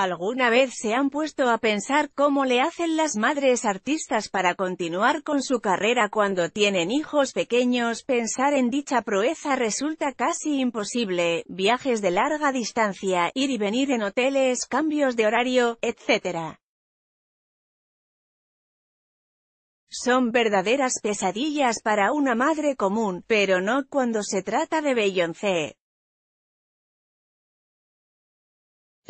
¿Alguna vez se han puesto a pensar cómo le hacen las madres artistas para continuar con su carrera cuando tienen hijos pequeños? Pensar en dicha proeza resulta casi imposible, viajes de larga distancia, ir y venir en hoteles, cambios de horario, etc. Son verdaderas pesadillas para una madre común, pero no cuando se trata de Beyoncé.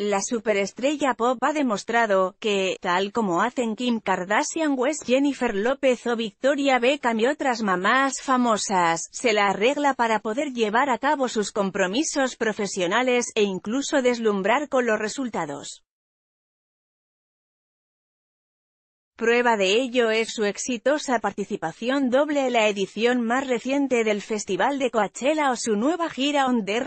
La superestrella pop ha demostrado que, tal como hacen Kim Kardashian West, Jennifer López o Victoria Beckham y otras mamás famosas, se la arregla para poder llevar a cabo sus compromisos profesionales e incluso deslumbrar con los resultados. Prueba de ello es su exitosa participación doble en la edición más reciente del Festival de Coachella o su nueva gira On The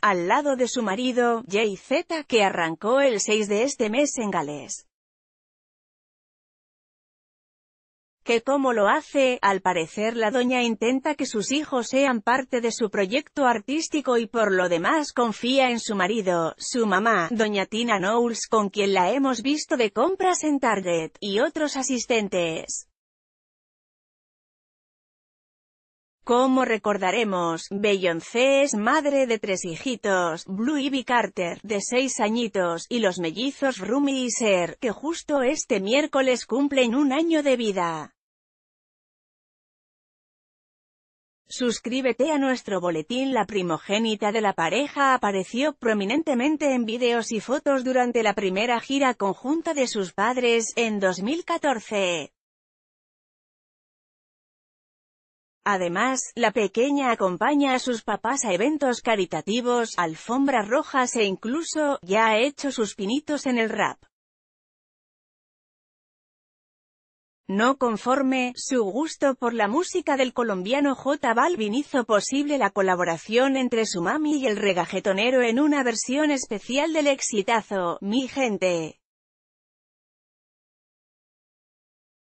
al lado de su marido, Jay Z, que arrancó el 6 de este mes en Gales. que como lo hace, al parecer la doña intenta que sus hijos sean parte de su proyecto artístico y por lo demás confía en su marido, su mamá, doña Tina Knowles con quien la hemos visto de compras en Target, y otros asistentes. Como recordaremos, Beyoncé es madre de tres hijitos, Blue Ivy Carter, de seis añitos, y los mellizos Rumi y Ser, que justo este miércoles cumplen un año de vida. Suscríbete a nuestro boletín La primogénita de la pareja apareció prominentemente en videos y fotos durante la primera gira conjunta de sus padres, en 2014. Además, la pequeña acompaña a sus papás a eventos caritativos, alfombras rojas e incluso, ya ha hecho sus pinitos en el rap. No conforme, su gusto por la música del colombiano J Balvin hizo posible la colaboración entre su mami y el regajetonero en una versión especial del exitazo, Mi Gente.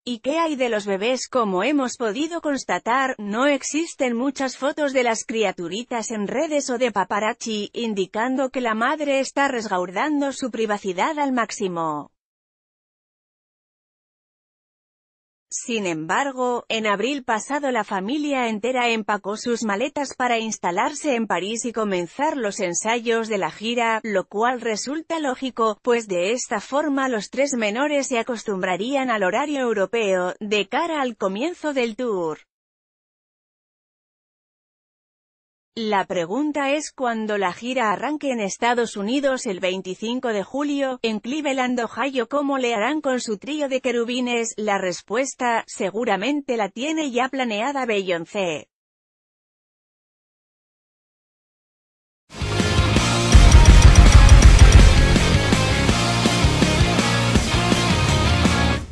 ¿Y qué hay de los bebés? Como hemos podido constatar, no existen muchas fotos de las criaturitas en redes o de paparazzi, indicando que la madre está resguardando su privacidad al máximo. Sin embargo, en abril pasado la familia entera empacó sus maletas para instalarse en París y comenzar los ensayos de la gira, lo cual resulta lógico, pues de esta forma los tres menores se acostumbrarían al horario europeo, de cara al comienzo del tour. La pregunta es cuando la gira arranque en Estados Unidos el 25 de julio, en Cleveland, Ohio, ¿cómo le harán con su trío de querubines? La respuesta, seguramente la tiene ya planeada Beyoncé.